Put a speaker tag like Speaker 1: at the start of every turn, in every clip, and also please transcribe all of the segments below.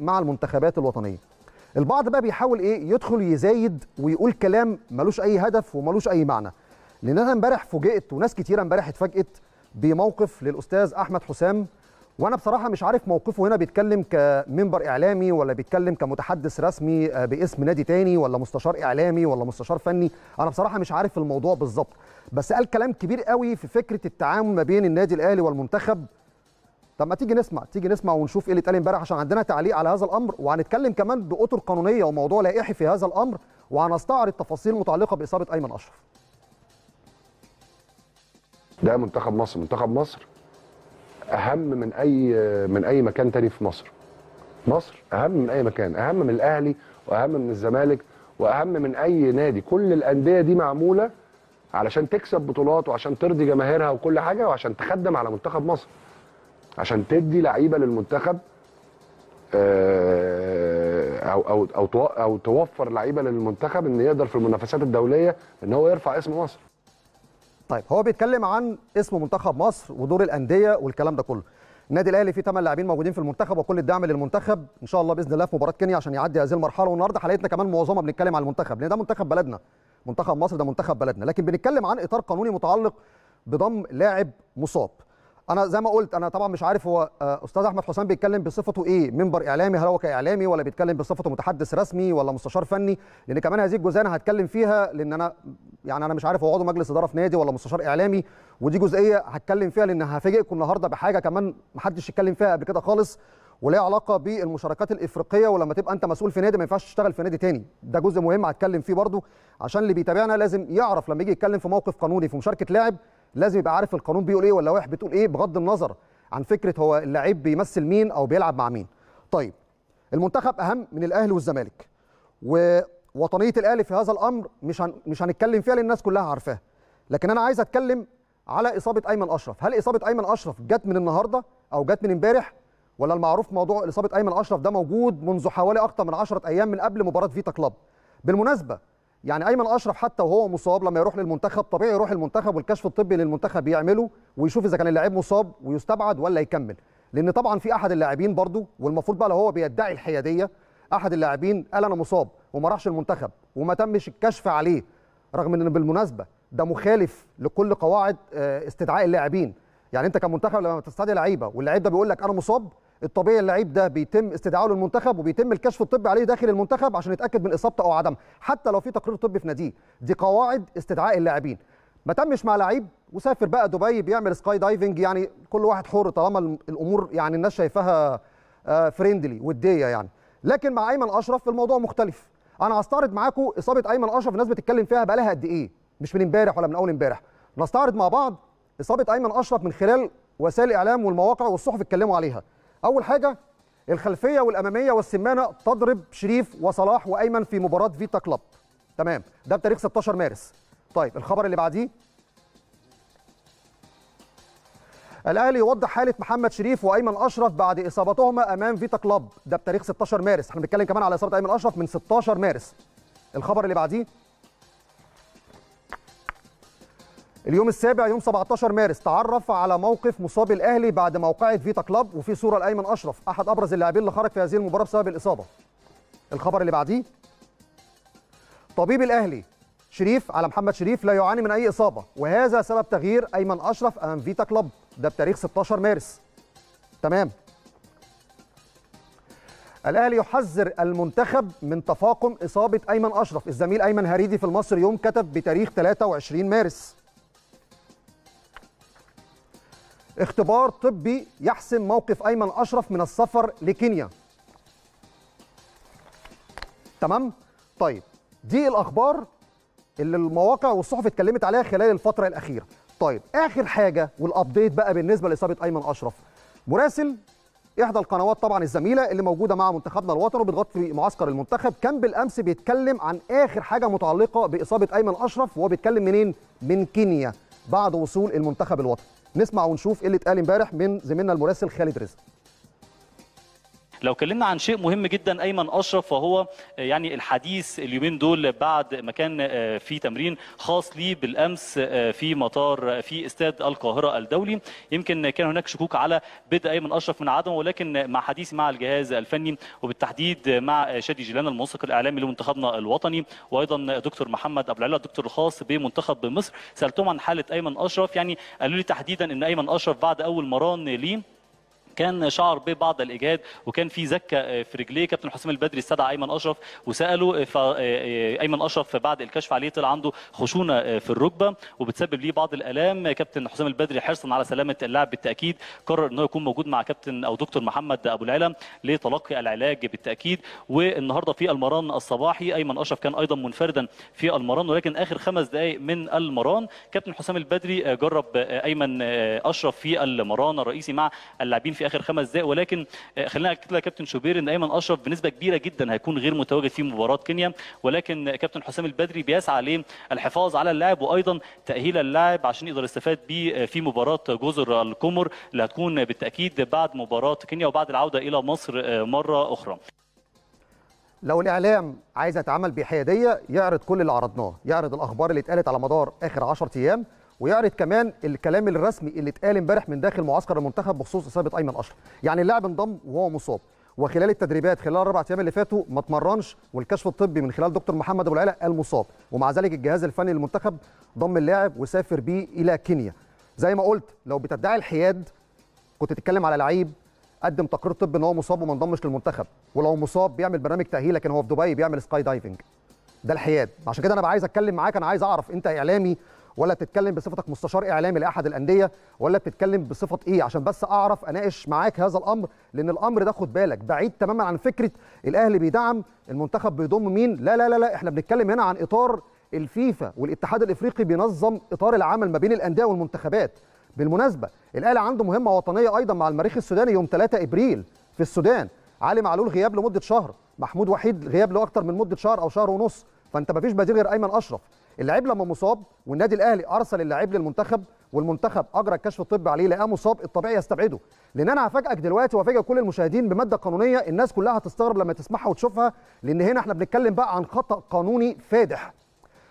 Speaker 1: مع المنتخبات الوطنيه البعض بقى بيحاول ايه يدخل يزايد ويقول كلام ملوش اي هدف وملوش اي معنى لان انا امبارح فوجئت وناس كتيره امبارح اتفاجئت بموقف للاستاذ احمد حسام وانا بصراحه مش عارف موقفه هنا بيتكلم كمنبر اعلامي ولا بيتكلم كمتحدث رسمي آه، باسم نادي تاني ولا مستشار اعلامي ولا مستشار فني انا بصراحه مش عارف الموضوع بالظبط بس قال كلام كبير قوي في فكره التعامل ما بين النادي الاهلي والمنتخب طب ما تيجي نسمع تيجي نسمع ونشوف ايه اللي اتقال امبارح عشان عندنا تعليق على هذا الامر وهنتكلم كمان باطر قانونيه وموضوع لائحي في هذا الامر وهنستعرض تفاصيل متعلقه باصابه ايمن اشرف ده منتخب مصر منتخب مصر اهم من اي من اي مكان تاني في مصر مصر اهم من اي مكان اهم من الاهلي واهم من الزمالك واهم من اي نادي كل الانديه دي معموله علشان تكسب بطولات وعشان ترضي جماهيرها وكل حاجه وعشان تخدم على منتخب مصر عشان تدي لعيبه للمنتخب آه، او او او او توفر لعيبه للمنتخب ان يقدر في المنافسات الدوليه ان هو يرفع اسم مصر. طيب هو بيتكلم عن اسم منتخب مصر ودور الانديه والكلام ده كله. النادي الاهلي فيه 8 لاعبين موجودين في المنتخب وكل الدعم للمنتخب ان شاء الله باذن الله في مباراه كينيا عشان يعدي هذه المرحله والنهارده حلقتنا كمان معظمها بنتكلم عن المنتخب لان ده منتخب بلدنا منتخب مصر ده منتخب بلدنا لكن بنتكلم عن اطار قانوني متعلق بضم لاعب مصاب انا زي ما قلت انا طبعا مش عارف هو آه، استاذ احمد حسام بيتكلم بصفته ايه منبر اعلامي هل هو كاعلامي ولا بيتكلم بصفته متحدث رسمي ولا مستشار فني لان كمان هذه الجزئيه انا هتكلم فيها لان انا يعني انا مش عارف هو عضو مجلس اداره في نادي ولا مستشار اعلامي ودي جزئيه هتكلم فيها لان هفاجئكم النهارده بحاجه كمان محدش اتكلم فيها قبل كده خالص وليها علاقه بالمشاركات الافريقيه ولما تبقى انت مسؤول في نادي ما ينفعش تشتغل في نادي تاني ده جزء مهم هتكلم فيه برضو عشان اللي بيتابعنا لازم يعرف لما يجي يتكلم في موقف قانوني في مشاركه لاعب لازم يبقى عارف القانون بيقول ايه واللوائح بتقول ايه بغض النظر عن فكره هو اللاعب بيمثل مين او بيلعب مع مين طيب المنتخب اهم من الاهلي والزمالك ووطنيه الاهلي في هذا الامر مش هن... مش هنتكلم فيها لان الناس كلها عارفاها لكن انا عايز اتكلم على اصابه ايمن اشرف هل اصابه ايمن اشرف جت من النهارده او جت من امبارح ولا المعروف موضوع اصابه ايمن اشرف ده موجود منذ حوالي اكثر من 10 ايام من قبل مباراه فيتا كلاب بالمناسبه يعني ايمن اشرف حتى وهو مصاب لما يروح للمنتخب طبيعي يروح المنتخب والكشف الطبي للمنتخب يعمله ويشوف اذا كان اللاعب مصاب ويستبعد ولا يكمل لان طبعا في احد اللاعبين برضو والمفروض بقى لو هو بيدعي الحياديه احد اللاعبين قال انا مصاب وما راحش المنتخب وما تمش الكشف عليه رغم ان بالمناسبه ده مخالف لكل قواعد آه، استدعاء اللاعبين يعني انت كمنتخب لما بتستدعي لعيبه واللعيب ده بيقول لك انا مصاب الطبيعي اللعيب ده بيتم استدعائه للمنتخب وبيتم الكشف الطبي عليه داخل المنتخب عشان يتاكد من اصابته او عدمه حتى لو في تقرير طبي في ناديه دي قواعد استدعاء اللاعبين ما تمش مع لعيب وسافر بقى دبي بيعمل سكاي دايفنج يعني كل واحد حر طالما الامور يعني الناس شايفاها فريندلي آه، وديه يعني لكن مع ايمن اشرف الموضوع مختلف انا هستعرض معاكم اصابه ايمن اشرف الناس بتتكلم فيها بقى لها قد ايه مش من امبارح ولا من اول امبارح نستعرض مع بعض اصابه ايمن اشرف من خلال وسائل الاعلام والمواقع والصحف اتكلموا عليها اول حاجه الخلفيه والاماميه والسمانه تضرب شريف وصلاح وايمن في مباراه فيتا كلاب تمام ده بتاريخ 16 مارس طيب الخبر اللي بعديه الاهلي يوضح حاله محمد شريف وايمن اشرف بعد اصابتهما امام فيتا كلاب ده بتاريخ 16 مارس احنا بنتكلم كمان على اصابه ايمن اشرف من 16 مارس الخبر اللي بعديه اليوم السابع يوم 17 مارس تعرف على موقف مصاب الاهلي بعد موقعه فيتا كلاب وفي صوره لايمن اشرف احد ابرز اللاعبين اللي خرج في هذه المباراه بسبب الاصابه. الخبر اللي بعديه طبيب الاهلي شريف على محمد شريف لا يعاني من اي اصابه وهذا سبب تغيير ايمن اشرف امام فيتا كلاب ده بتاريخ 16 مارس. تمام. الاهلي يحذر المنتخب من تفاقم اصابه ايمن اشرف، الزميل ايمن هريدي في المصري يوم كتب بتاريخ 23 مارس. اختبار طبي يحسم موقف أيمن أشرف من السفر لكينيا تمام؟ طيب دي الأخبار اللي المواقع والصحف اتكلمت عليها خلال الفترة الأخيرة طيب آخر حاجة والأبديت بقى بالنسبة لإصابة أيمن أشرف مراسل إحدى القنوات طبعا الزميلة اللي موجودة مع منتخبنا الوطني وبتغطي معسكر المنتخب كان بالأمس بيتكلم عن آخر حاجة متعلقة بإصابة أيمن أشرف وهو بيتكلم منين؟ من كينيا بعد وصول المنتخب الوطني نسمع ونشوف ايه اللي اتقال امبارح من زميلنا المراسل خالد رزق
Speaker 2: لو كلمنا عن شيء مهم جدا ايمن اشرف وهو يعني الحديث اليومين دول بعد ما كان آه، في تمرين خاص ليه بالامس آه، في مطار آه، في استاد القاهره الدولي يمكن كان هناك شكوك على بدء ايمن اشرف من عدمه ولكن مع حديثي مع الجهاز الفني وبالتحديد مع شادي جيلان المنسق الاعلامي لمنتخبنا الوطني وايضا دكتور محمد ابو العلا الدكتور الخاص بمنتخب مصر سالتهم عن حاله ايمن اشرف يعني قالوا لي تحديدا ان ايمن اشرف بعد اول مران ليه كان شعر ببعض الاجهاد وكان في زكه آه، في رجليه كابتن حسام البدري استدعى ايمن اشرف وساله آه، آه، ايمن اشرف بعد الكشف عليه طلع عنده خشونه في الركبه وبتسبب ليه بعض الالام كابتن حسام البدري حرصا على سلامه اللاعب بالتاكيد قرر انه يكون موجود مع كابتن او دكتور محمد ابو العلم لتلقي العلاج بالتاكيد والنهارده في المران الصباحي ايمن اشرف كان ايضا منفردا في المران ولكن اخر خمس دقائق من المران كابتن حسام البدري جرب ايمن اشرف في المران الرئيسي مع اللاعبين في اخر خمس دقائق ولكن آه، خلينا اكد لك كابتن شوبير ان ايمن اشرف بنسبه كبيره جدا هيكون غير متواجد في مباراه كينيا ولكن كابتن حسام البدري بيسعى للحفاظ على اللاعب وايضا تاهيل اللاعب عشان يقدر يستفاد بيه آه، في مباراه جزر القمر اللي هتكون بالتاكيد بعد مباراه كينيا وبعد العوده الى مصر آه، مره اخرى
Speaker 1: لو الاعلام عايز يتعامل بحياديه يعرض كل اللي عرضناه يعرض الاخبار اللي اتقالت على مدار اخر 10 ايام ويعرض كمان الكلام الرسمي اللي اتقال امبارح من داخل معسكر المنتخب بخصوص اصابه ايمن اشرف يعني اللاعب انضم وهو مصاب وخلال التدريبات خلال الاربع ايام اللي فاتوا ما اتمرنش والكشف الطبي من خلال دكتور محمد ابو قال المصاب ومع ذلك الجهاز الفني للمنتخب ضم اللاعب وسافر بيه الى كينيا زي ما قلت لو بتدعي الحياد كنت تتكلم على لعيب قدم تقرير طبي ان هو مصاب وما انضمش للمنتخب ولو مصاب بيعمل برنامج تاهيل لكن هو في دبي بيعمل سكاي دايفنج ده الحياد عشان كده انا عايز اتكلم معاك انا عايز اعرف انت اعلامي ولا بتتكلم بصفتك مستشار إيه اعلامي لاحد الانديه ولا بتتكلم بصفه ايه عشان بس اعرف اناقش معاك هذا الامر لان الامر ده خد بالك بعيد تماما عن فكره الاهلي بيدعم المنتخب بيضم مين لا لا لا لا احنا بنتكلم هنا عن اطار الفيفا والاتحاد الافريقي بينظم اطار العمل ما بين الانديه والمنتخبات بالمناسبه الاهلي عنده مهمه وطنيه ايضا مع المريخ السوداني يوم 3 ابريل في السودان علي معلول غياب لمده شهر محمود وحيد غياب لاكثر من مده شهر او شهر ونص فانت مفيش بديل غير ايمن اشرف اللاعب لما مصاب والنادي الاهلي ارسل اللاعب للمنتخب والمنتخب اجرى الكشف الطبي عليه لقاه مصاب الطبيعي يستبعده لان انا هفاجئك دلوقتي وافاجئ كل المشاهدين بماده قانونيه الناس كلها هتستغرب لما تسمعها وتشوفها لان هنا احنا بنتكلم بقى عن خطا قانوني فادح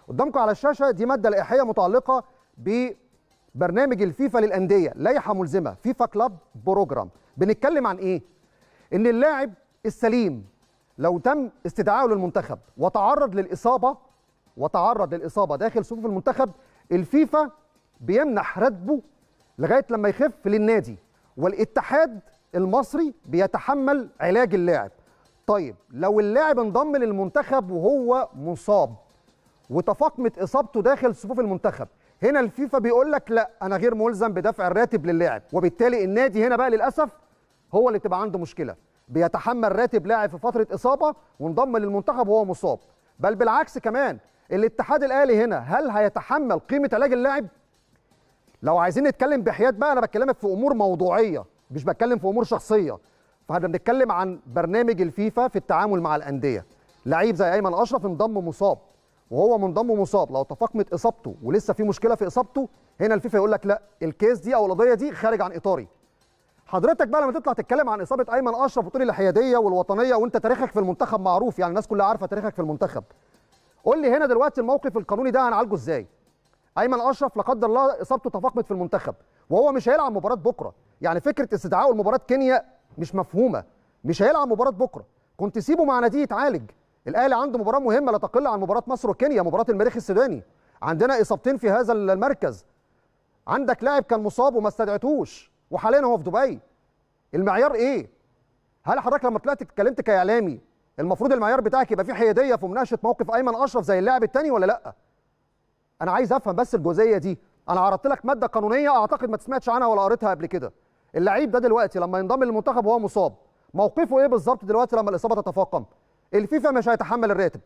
Speaker 1: قدامكم على الشاشه دي ماده لائحيه متعلقه ببرنامج الفيفا للانديه لائحه ملزمه فيفا كلاب بروجرام بنتكلم عن ايه ان اللاعب السليم لو تم استدعائه للمنتخب وتعرض للاصابه وتعرض للاصابه داخل صفوف المنتخب الفيفا بيمنح راتبه لغايه لما يخف للنادي والاتحاد المصري بيتحمل علاج اللاعب طيب لو اللاعب انضم للمنتخب وهو مصاب وتفاقمت اصابته داخل صفوف المنتخب هنا الفيفا بيقول لك لا انا غير ملزم بدفع الراتب للاعب وبالتالي النادي هنا بقى للاسف هو اللي تبقى عنده مشكله بيتحمل راتب لاعب في فتره اصابه وانضم للمنتخب وهو مصاب بل بالعكس كمان الاتحاد الاهلي هنا هل هيتحمل قيمه علاج اللاعب لو عايزين نتكلم بحياد بقى انا بتكلمك في امور موضوعيه مش بتكلم في امور شخصيه فاحنا بنتكلم عن برنامج الفيفا في التعامل مع الانديه لعيب زي ايمن اشرف انضم مصاب وهو منضم مصاب لو تفاقمت اصابته ولسه في مشكله في اصابته هنا الفيفا يقول لك لا الكيس دي او القضيه دي خارج عن اطاري حضرتك بقى لما تطلع تتكلم عن اصابه ايمن اشرف وتقول الحياديه والوطنيه وانت تاريخك في المنتخب معروف يعني الناس كلها عارفه تاريخك في المنتخب قول لي هنا دلوقتي الموقف القانوني ده هنعالجه ازاي ايمن اشرف لا قدر الله اصابته تفاقمت في المنتخب وهو مش هيلعب مباراه بكره يعني فكره استدعائه لمباراه كينيا مش مفهومه مش هيلعب مباراه بكره كنت سيبه مع ناديه يتعالج الاهلي عنده مباراه مهمه لا تقل عن مباراه مصر وكينيا مباراه المريخ السوداني عندنا اصابتين في هذا المركز عندك لاعب كان مصاب وما استدعتوش وحاليا هو في دبي المعيار ايه هل حضرتك لما طلعت اتكلمت كاعلامي المفروض المعيار بتاعك يبقى فيه حياديه في مناقشه موقف ايمن اشرف زي اللاعب الثاني ولا لا انا عايز افهم بس الجزئيه دي انا عرضت لك ماده قانونيه اعتقد ما تسمعتش عنها ولا قريتها قبل كده اللعيب ده دلوقتي لما ينضم للمنتخب وهو مصاب موقفه ايه بالظبط دلوقتي لما الاصابه تتفاقم الفيفا مش هيتحمل الراتب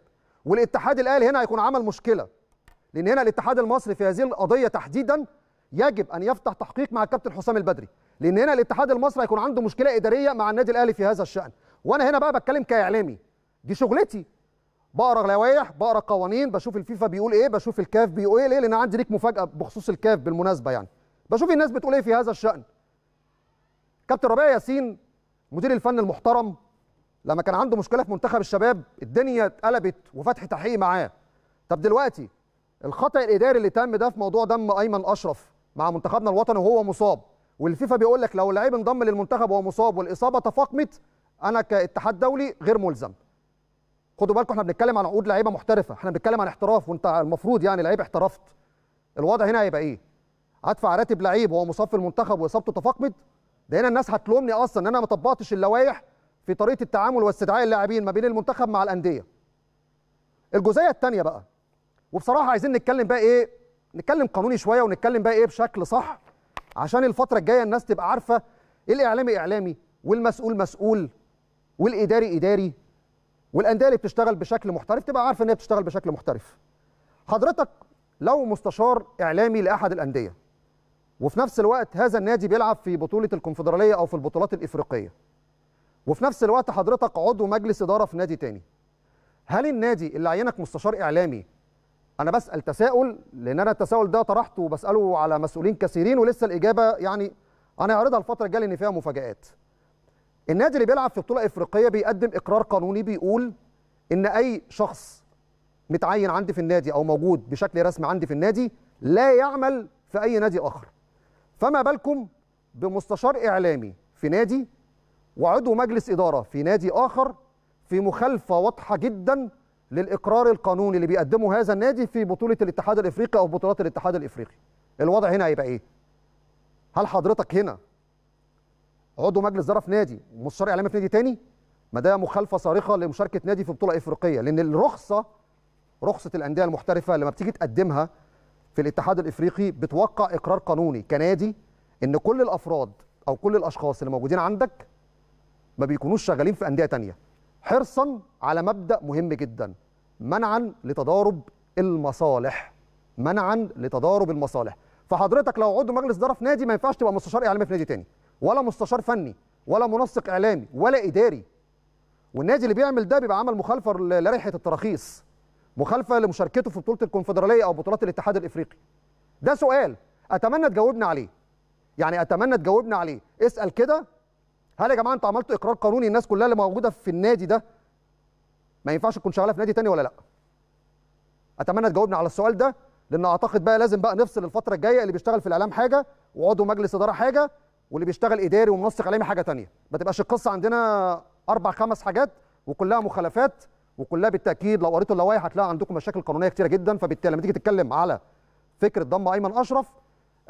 Speaker 1: والاتحاد الاهلي هنا هيكون عمل مشكله لان هنا الاتحاد المصري في هذه القضيه تحديدا يجب ان يفتح تحقيق مع الكابتن حسام البدري لان هنا الاتحاد المصري هيكون عنده مشكله اداريه مع النادي الاهلي في هذا الشان وانا هنا بقى بتكلم كاعلامي دي شغلتي بقرا لوائح بقرا قوانين بشوف الفيفا بيقول ايه بشوف الكاف بيقول ايه لان عندي ليك مفاجاه بخصوص الكاف بالمناسبه يعني بشوف الناس بتقول ايه في هذا الشان كابتن ربيع ياسين مدير الفن المحترم لما كان عنده مشكله في منتخب الشباب الدنيا اتقلبت وفتح تحقيق معاه طب دلوقتي الخطا الاداري اللي تم ده في موضوع دم ايمن اشرف مع منتخبنا الوطني وهو مصاب والفيفا بيقول لك لو اللعيب انضم للمنتخب وهو مصاب والاصابه تفاقمت انا كاتحاد دولي غير ملزم خدوا بالكم احنا بنتكلم عن عقود لعيبه محترفه احنا بنتكلم عن احتراف وانت المفروض يعني لعيب احترفت الوضع هنا هيبقى ايه هدفع راتب لعيب وهو مصاب في المنتخب واصابته تفاقمت ده هنا الناس هتلومني اصلا ان انا ما طبقتش اللوائح في طريقه التعامل واستدعاء اللاعبين ما بين المنتخب مع الانديه الجزئيه الثانيه بقى وبصراحه عايزين نتكلم بقى ايه نتكلم قانوني شويه ونتكلم بقى ايه بشكل صح عشان الفتره الجايه الناس تبقى عارفه إيه الاعلامي اعلامي والمسؤول مسؤول والاداري اداري والانديه اللي بتشتغل بشكل محترف تبقى عارفه ان هي بتشتغل بشكل محترف حضرتك لو مستشار اعلامي لاحد الانديه وفي نفس الوقت هذا النادي بيلعب في بطوله الكونفدراليه او في البطولات الافريقيه وفي نفس الوقت حضرتك عضو مجلس اداره في نادي تاني هل النادي اللي عينك مستشار اعلامي انا بسال تساؤل لان انا التساؤل ده طرحته وبساله على مسؤولين كثيرين ولسه الاجابه يعني انا هعرضها الفتره الجايه لان فيها مفاجات النادي اللي بيلعب في بطوله افريقيه بيقدم اقرار قانوني بيقول ان اي شخص متعين عندي في النادي او موجود بشكل رسمي عندي في النادي لا يعمل في اي نادي اخر فما بالكم بمستشار اعلامي في نادي وعضو مجلس اداره في نادي اخر في مخالفه واضحه جدا للاقرار القانوني اللي بيقدمه هذا النادي في بطوله الاتحاد الافريقي او بطولات الاتحاد الافريقي الوضع هنا هيبقى ايه هل حضرتك هنا عضو مجلس اداره في نادي ومستشار اعلامي في نادي تاني ما ده مخالفه صارخه لمشاركه نادي في بطوله افريقيه لان الرخصه رخصه الانديه المحترفه لما بتيجي تقدمها في الاتحاد الافريقي بتوقع اقرار قانوني كنادي ان كل الافراد او كل الاشخاص اللي موجودين عندك ما بيكونوش شغالين في انديه تانية حرصا على مبدا مهم جدا منعا لتضارب المصالح منعا لتضارب المصالح فحضرتك لو عضو مجلس اداره في نادي ما ينفعش تبقى مستشار اعلامي في نادي تاني ولا مستشار فني ولا منسق اعلامي ولا اداري والنادي اللي بيعمل ده بيبقى عمل مخالفه لريحه التراخيص مخالفه لمشاركته في بطوله الكونفدراليه او بطولات الاتحاد الافريقي ده سؤال اتمنى تجاوبنا عليه يعني اتمنى تجاوبنا عليه اسال كده هل يا جماعه انتوا عملتوا اقرار قانوني الناس كلها اللي موجوده في النادي ده ما ينفعش تكون شغاله في نادي تاني ولا لا اتمنى تجاوبنا على السؤال ده لان اعتقد بقى لازم بقى نفصل الفتره الجايه اللي بيشتغل في الاعلام حاجه وعضو مجلس اداره حاجه واللي بيشتغل اداري ومنسق اعلامي حاجه ثانيه ما تبقاش القصه عندنا اربع خمس حاجات وكلها مخالفات وكلها بالتاكيد لو قريتوا اللوائح هتلاقي عندكم مشاكل قانونيه كتيره جدا فبالتالي لما تيجي تتكلم على فكره ضم ايمن اشرف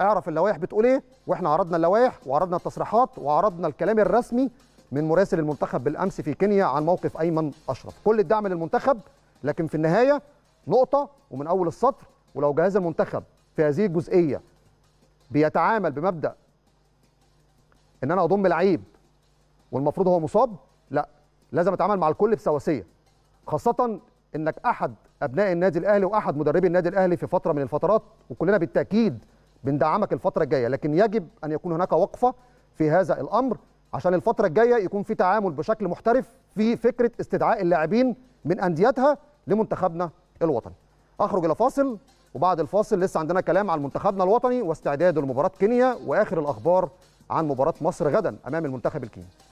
Speaker 1: اعرف اللوائح بتقول ايه واحنا عرضنا اللوائح وعرضنا التصريحات وعرضنا الكلام الرسمي من مراسل المنتخب بالامس في كينيا عن موقف ايمن اشرف كل الدعم للمنتخب لكن في النهايه نقطه ومن اول السطر ولو جهاز المنتخب في هذه الجزئيه بيتعامل بمبدا ان انا اضم لعيب والمفروض هو مصاب لا لازم اتعامل مع الكل بسواسيه خاصه انك احد ابناء النادي الاهلي واحد مدربي النادي الاهلي في فتره من الفترات وكلنا بالتاكيد بندعمك الفتره الجايه لكن يجب ان يكون هناك وقفه في هذا الامر عشان الفتره الجايه يكون في تعامل بشكل محترف في فكره استدعاء اللاعبين من انديتها لمنتخبنا الوطني اخرج الى فاصل وبعد الفاصل لسه عندنا كلام عن منتخبنا الوطني واستعداده لمباراه كينيا واخر الاخبار عن مباراه مصر غدا امام المنتخب الكيني